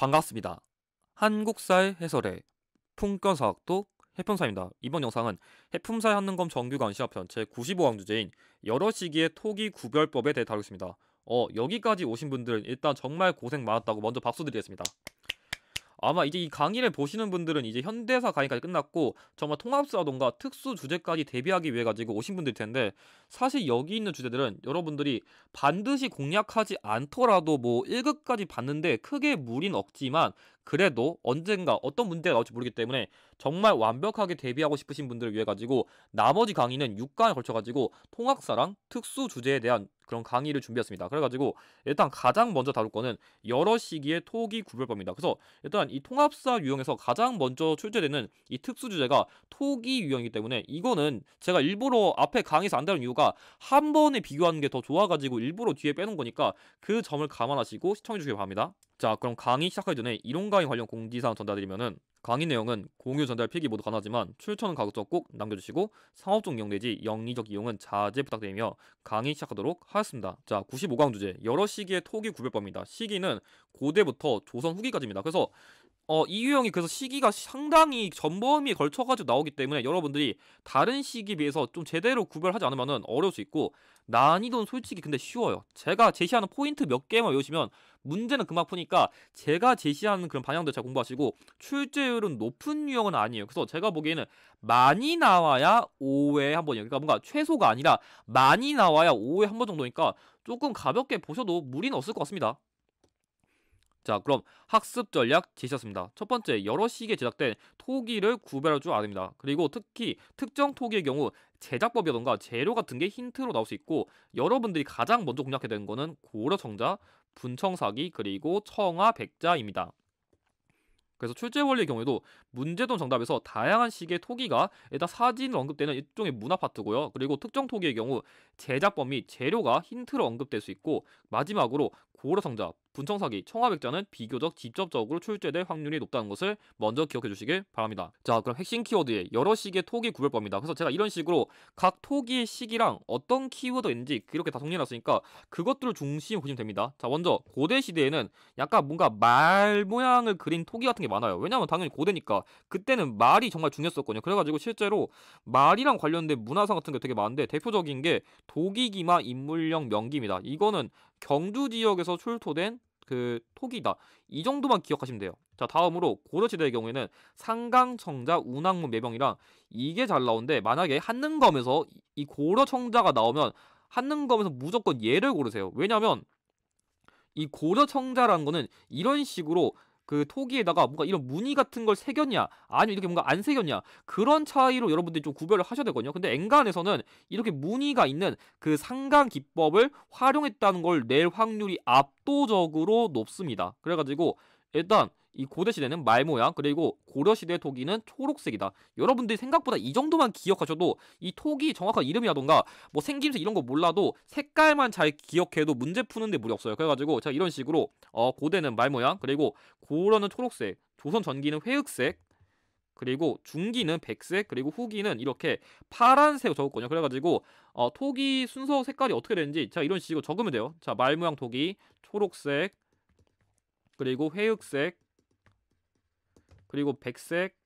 반갑습니다. 한국사의 해설에 품격사학도 해품사입니다. 이번 영상은 해품사의 한능검 정규관 시합편 제95강 주제인 여러 시기의 토기 구별법에 대해 다루겠습니다. 어, 여기까지 오신 분들 일단 정말 고생 많았다고 먼저 박수 드리겠습니다. 아마 이제 이 강의를 보시는 분들은 이제 현대사 강의까지 끝났고 정말 통합사라던가 특수 주제까지 대비하기 위해 가지고 오신 분들 일 텐데 사실 여기 있는 주제들은 여러분들이 반드시 공략하지 않더라도 뭐 1급까지 봤는데 크게 무리는 없지만 그래도 언젠가 어떤 문제가 나올지 모르기 때문에 정말 완벽하게 대비하고 싶으신 분들을 위해 가지고 나머지 강의는 6강에 걸쳐 가지고 통학사랑 특수 주제에 대한 그런 강의를 준비했습니다. 그래가지고 일단 가장 먼저 다룰 거는 여러 시기의 토기 구별법입니다. 그래서 일단 이 통합사 유형에서 가장 먼저 출제되는 이 특수 주제가 토기 유형이기 때문에 이거는 제가 일부러 앞에 강의에서 안 다룬 이유가 한 번에 비교하는 게 더 좋아가지고 일부러 뒤에 빼놓은 거니까 그 점을 감안하시고 시청해 주시기 바랍니다. 자 그럼 강의 시작하기 전에 이론 강의 관련 공지사항 전달드리면은 강의 내용은 공유 전달 필기 모두 가능하지만 출처는 가급적 꼭 남겨주시고 상업적 이용 내지 영리적 이용은 자제 부탁드리며 강의 시작하도록 하겠습니다. 자 95강 주제 여러 시기의 토기 구별법입니다. 시기는 고대부터 조선 후기까지입니다. 그래서 어, 이유형이 그래서 시기가 상당히 전범위에 걸쳐가지고 나오기 때문에 여러분들이 다른 시기에 비해서 좀 제대로 구별하지 않으면 어려울 수 있고 난이도는 솔직히 근데 쉬워요. 제가 제시하는 포인트 몇 개만 외우시면 문제는 금방 푸니까 제가 제시하는 그런 방향들 잘 공부하시고 출제율은 높은 유형은 아니에요. 그래서 제가 보기에는 많이 나와야 5회 한 번이에요. 그러니까 뭔가 최소가 아니라 많이 나와야 5회 한 번 정도니까 조금 가볍게 보셔도 무리는 없을 것 같습니다. 자 그럼 학습 전략 제시였습니다. 첫 번째 여러 시기에 제작된 토기를 구별할 줄 아닙니다. 그리고 특히 특정 토기의 경우 제작법이라던가 재료 같은 게 힌트로 나올 수 있고 여러분들이 가장 먼저 공략해 되는 거는 고려청자, 분청사기 그리고 청하 백자입니다. 그래서 출제 원리의 경우에도 문제도 정답에서 다양한 식의 토기가 일단 사진을 언급되는 일종의 문화 파트고요. 그리고 특정 토기의 경우 제작법 및 재료가 힌트로 언급될 수 있고 마지막으로 고려성자, 분청사기, 청하백자는 비교적 직접적으로 출제될 확률이 높다는 것을 먼저 기억해 주시길 바랍니다. 자, 그럼 핵심 키워드에 여러 시기의 토기 구별법입니다. 그래서 제가 이런 식으로 각토기의시기랑 어떤 키워드인지 이렇게 다 정리해놨으니까 그것들을 중심으 보시면 됩니다. 자, 먼저 고대 시대에는 약간 뭔가 말 모양을 그린 토기 같은 게 많아요. 왜냐면 하 당연히 고대니까 그때는 말이 정말 중요했었거든요. 그래가지고 실제로 말이랑 관련된 문화상 같은 게 되게 많은데 대표적인 게 도기기마 인물령 명기입니다. 이거는 경주 지역에서 출토된 그 토기다. 이 정도만 기억하시면 돼요. 자, 다음으로 고려시대의 경우에는 상강, 청자, 운항문, 매병이랑 이게 잘 나오는데 만약에 한능검에서 이 고려 청자가 나오면 한능검에서 무조건 얘를 고르세요. 왜냐면 이 고려 청자라는 거는 이런 식으로 그 토기에다가 뭔가 이런 무늬 같은 걸 새겼냐 아니면 이렇게 뭔가 안 새겼냐 그런 차이로 여러분들이 좀 구별을 하셔야 되거든요. 근데 엔간에서는 이렇게 무늬가 있는 그 상강 기법을 활용했다는 걸 낼 확률이 압도적으로 높습니다. 그래가지고 일단 이 고대 시대는 말 모양 그리고 고려 시대 토기는 초록색이다. 여러분들이 생각보다 이 정도만 기억하셔도 이 토기 정확한 이름이라던가 뭐 생김새 이런 거 몰라도 색깔만 잘 기억해도 문제 푸는데 무리 없어요. 그래가지고 제가 이런 식으로 어 고대는 말 모양 그리고 고려는 초록색 조선 전기는 회흑색 그리고 중기는 백색, 그리고 후기는 이렇게 파란색으로 적었거든요. 그래가지고 어, 토기 순서 색깔이 어떻게 되는지 자 이런 식으로 적으면 돼요. 자 말모양 토기, 초록색, 그리고 회흑색, 그리고 백색,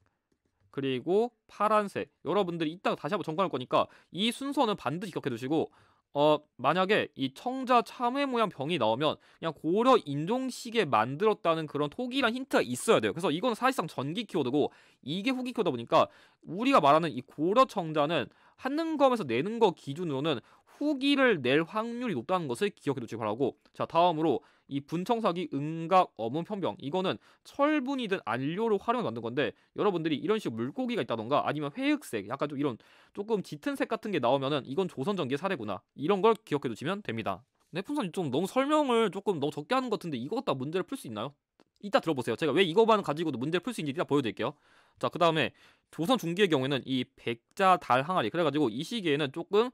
그리고 파란색. 여러분들이 이따가 다시 한번 점검할 거니까 이 순서는 반드시 기억해 두시고 어 만약에 이 청자 참외 모양 병이 나오면 그냥 고려 인종식에 만들었다는 그런 토기란 힌트가 있어야 돼요. 그래서 이건 사실상 전기 키워드고 이게 후기 키워드다 보니까 우리가 말하는 이 고려 청자는 한능검에서 내는 거 기준으로는 후기를 낼 확률이 높다는 것을 기억해 두시기 바라고 자 다음으로 이 분청사기 음각 어문 편병 이거는 철분이든 안료로 활용해 만든 건데 여러분들이 이런 식 물고기가 있다던가 아니면 회흑색 약간 좀 이런 조금 짙은 색 같은 게 나오면은 이건 조선 전기의 사례구나 이런 걸 기억해 두시면 됩니다. 네, 풍선 이좀 너무 설명을 조금 너무 적게 하는 것 같은데 이거 다 문제를 풀 수 있나요? 이따 들어보세요. 제가 왜 이거만 가지고도 문제를 풀 수 있는지 이따 보여드릴게요. 자, 그 다음에 조선 중기의 경우에는 이 백자 달 항아리 그래가지고 이 시기에는 조금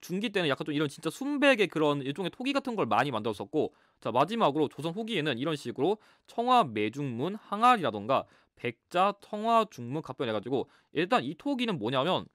중기 때는 약간 좀 이런 진짜 순백의 그런 일종의 토기 같은 걸 많이 만들었었고 자 마지막으로 조선 후기에는 이런 식으로 청화 매중문 항아리라던가 백자 청화 중문 갑변해가지고 일단 이 토기는 뭐냐면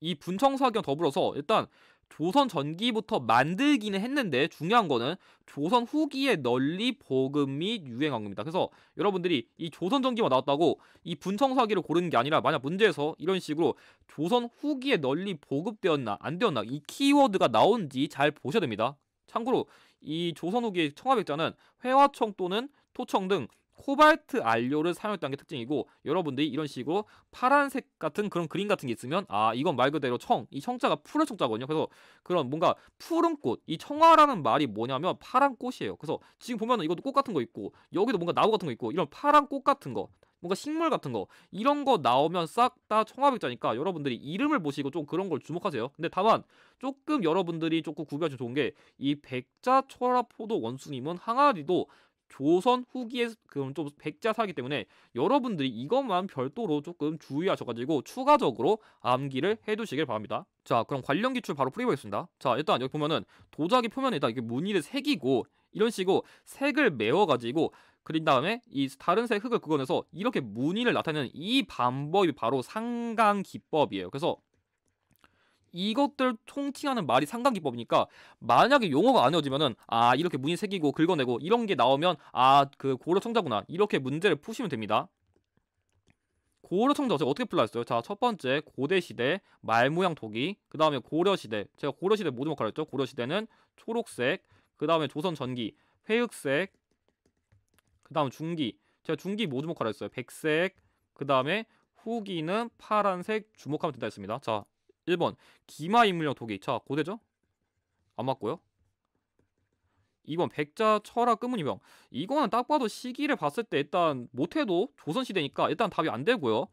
이 분청사경 더불어서 일단 조선 전기부터 만들기는 했는데 중요한 거는 조선 후기에 널리 보급 및 유행한 겁니다. 그래서 여러분들이 이 조선 전기만 나왔다고 이 분청사기를 고르는 게 아니라 만약 문제에서 이런 식으로 조선 후기에 널리 보급되었나 안 되었나 이 키워드가 나온지 잘 보셔야 됩니다. 참고로 이 조선 후기 청합백자는 회화청 또는 토청 등 코발트 알료를 사용했다는 게 특징이고 여러분들이 이런 식으로 파란색 같은 그런 그림 같은 게 있으면 아 이건 말 그대로 청 이 청자가 푸른 청자거든요 그래서 그런 뭔가 푸른 꽃 이 청아라는 말이 뭐냐면 파란 꽃이에요 그래서 지금 보면은 이것도 꽃 같은 거 있고 여기도 뭔가 나무 같은 거 있고 이런 파란 꽃 같은 거 뭔가 식물 같은 거 이런 거 나오면 싹 다 청아백자니까 여러분들이 이름을 보시고 좀 그런 걸 주목하세요. 근데 다만 조금 여러분들이 조금 구별하시면 좋은 게 이 백자 초라포도 원숭이문 항아리도 조선 후기에 그럼 좀 백자사기 때문에 여러분들이 이것만 별도로 조금 주의하셔가지고 추가적으로 암기를 해두시길 바랍니다. 자 그럼 관련 기출 바로 풀이보겠습니다. 자 일단 여기 보면은 도자기 표면에 다 이게 무늬를 색이고 이런 식으로 색을 메워가지고 그린 다음에 이 다른 색 흙을 그어내서 이렇게 무늬를 나타내는 이 방법이 바로 상강 기법이에요. 그래서 이것들 통칭하는 말이 상관기법이니까 만약에 용어가 안 외워지면은 아 이렇게 문이 새기고 긁어내고 이런 게 나오면 아 그 고려 청자구나 이렇게 문제를 푸시면 됩니다. 고려 청자 제가 어떻게 풀라했어요? 자 첫 번째 고대 시대 말 모양 독이 그 다음에 고려 시대 제가 고려 시대 모두 역할을 했죠. 고려 시대는 초록색 그 다음에 조선 전기 회흑색 그 다음 중기 제가 중기 모두목하라 했어요. 백색 그 다음에 후기는 파란색 주목하면 된다 했습니다. 자 1번 기마 인물형 독 2차 고대죠? 안 맞고요 2번 백자 철학 끄문이병 이거는 딱 봐도 시기를 봤을 때 일단 못해도 조선시대니까 일단 답이 안 되고요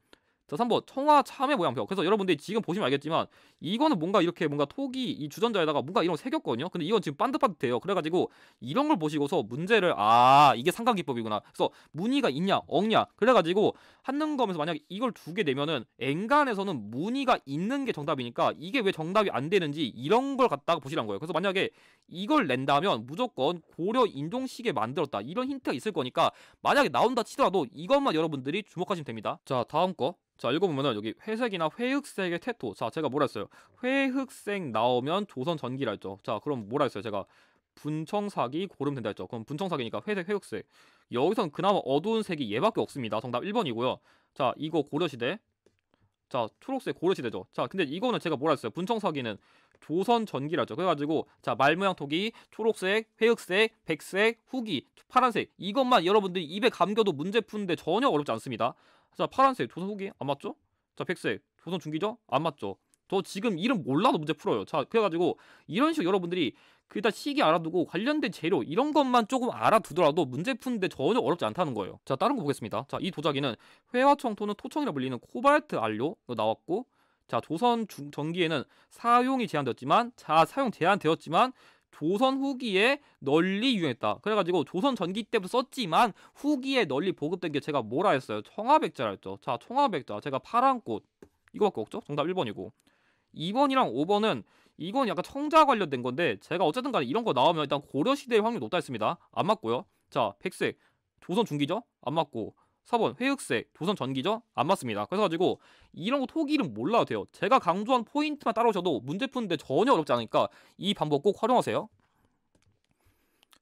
자, 3번 청와 참외 모양표. 그래서 여러분들이 지금 보시면 알겠지만 이거는 뭔가 이렇게 뭔가 토기 이 주전자에다가 뭔가 이런 거 새겼거든요. 근데 이건 지금 반듯반듯해요. 그래가지고 이런 걸 보시고서 문제를 아 이게 상관기법이구나. 그래서 무늬가 있냐 없냐. 그래가지고 하는 거면서 만약에 이걸 두 개 내면은 엔간에서는 무늬가 있는 게 정답이니까 이게 왜 정답이 안 되는지 이런 걸 갖다가 보시라는 거예요. 그래서 만약에 이걸 낸다면 무조건 고려 인종식에 만들었다 이런 힌트가 있을 거니까 만약에 나온다 치더라도 이것만 여러분들이 주목하시면 됩니다. 자 다음 거 자, 읽어보면은 여기 회색이나 회흑색의 테토. 자, 제가 뭐라 했어요? 회흑색 나오면 조선 전기라 했죠. 자, 그럼 뭐라 했어요? 제가 분청사기 고름 된다 했죠. 그럼 분청사기니까 회색, 회흑색. 여기선 그나마 어두운 색이 얘밖에 없습니다. 정답 1번이고요. 자, 이거 고려시대. 자, 초록색 고려시대죠. 자, 근데 이거는 제가 뭐라 했어요? 분청사기는 조선 전기라죠. 그래가지고 자 말모양 토기 초록색, 회흑색, 백색, 후기, 파란색 이것만 여러분들이 입에 감겨도 문제 푸는데 전혀 어렵지 않습니다. 자 파란색 조선 후기 안 맞죠? 자 백색 조선 중기죠? 안 맞죠? 저 지금 이름 몰라도 문제 풀어요. 자 그래가지고 이런 식으로 여러분들이 그 일다 시기 알아두고 관련된 재료 이런 것만 조금 알아두더라도 문제 푸는데 전혀 어렵지 않다는 거예요. 자 다른 거 보겠습니다. 자 이 도자기는 회화청토는 토청이라 불리는 코발트 알료 나왔고 자 조선 중, 전기에는 사용이 제한되었지만 자 사용 제한되었지만 조선 후기에 널리 유행했다. 그래가지고 조선 전기 때부터 썼지만 후기에 널리 보급된 게 제가 뭐라 했어요? 청아백자라 했죠. 자, 청아백자. 제가 파란꽃. 이거밖에 없죠? 정답 1번이고. 2번이랑 5번은 이건 약간 청자 관련된 건데 제가 어쨌든 간에 이런 거 나오면 일단 고려시대의 확률이 높다 했습니다. 안 맞고요. 자, 백색. 조선 중기죠? 안 맞고. 4번 회흑색, 조선 전기죠? 안 맞습니다. 그래서 가지고 이런 거 토기 이름 몰라도 돼요. 제가 강조한 포인트만 따라오셔도 문제 푸는데 전혀 어렵지 않으니까 이 방법 꼭 활용하세요.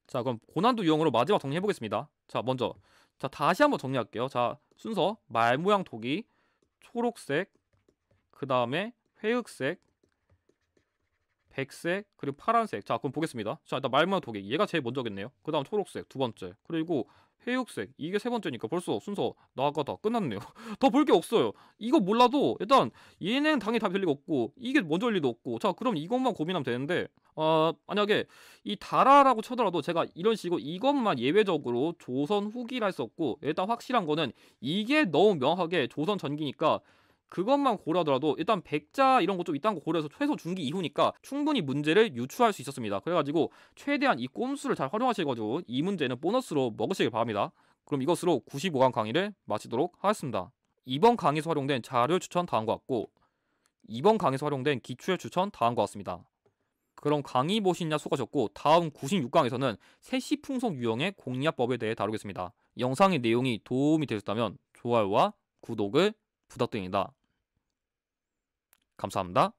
자 그럼 고난도 유형으로 마지막 정리해 보겠습니다. 자 먼저 자 다시 한번 정리할게요. 자 순서 말 모양 토기 초록색 그 다음에 회흑색 백색 그리고 파란색 자 그럼 보겠습니다 자 일단 말모양 토기 얘가 제일 먼저겠네요 그 다음 초록색 두 번째 그리고 회육색 이게 세 번째니까 벌써 순서 나가 다 끝났네요 더 볼 게 없어요 이거 몰라도 일단 얘는 당연히 답이 될 리가 없고 이게 먼저 일 리도 없고 자 그럼 이것만 고민하면 되는데 어, 만약에 이 다라라고 쳐더라도 제가 이런 식으로 이것만 예외적으로 조선 후기라 했었고 일단 확실한 거는 이게 너무 명확하게 조선 전기니까 그것만 고려하더라도 일단 백자 이런 것좀 있다는 거 고려해서 최소 중기 이후니까 충분히 문제를 유추할 수 있었습니다. 그래가지고 최대한 이 꼼수를 잘 활용하셔가지고 이 문제는 보너스로 먹으시길 바랍니다. 그럼 이것으로 95강 강의를 마치도록 하겠습니다. 이번 강의에서 활용된 자료 추천 다음과 같고 이번 강의에서 활용된 기출 추천 다음과 같습니다. 그럼 강의 보시냐 수고하셨고 다음 96강에서는 세시풍속 유형의 공략법에 대해 다루겠습니다. 영상의 내용이 도움이 되셨다면 좋아요와 구독을 부탁드립니다. 감사합니다.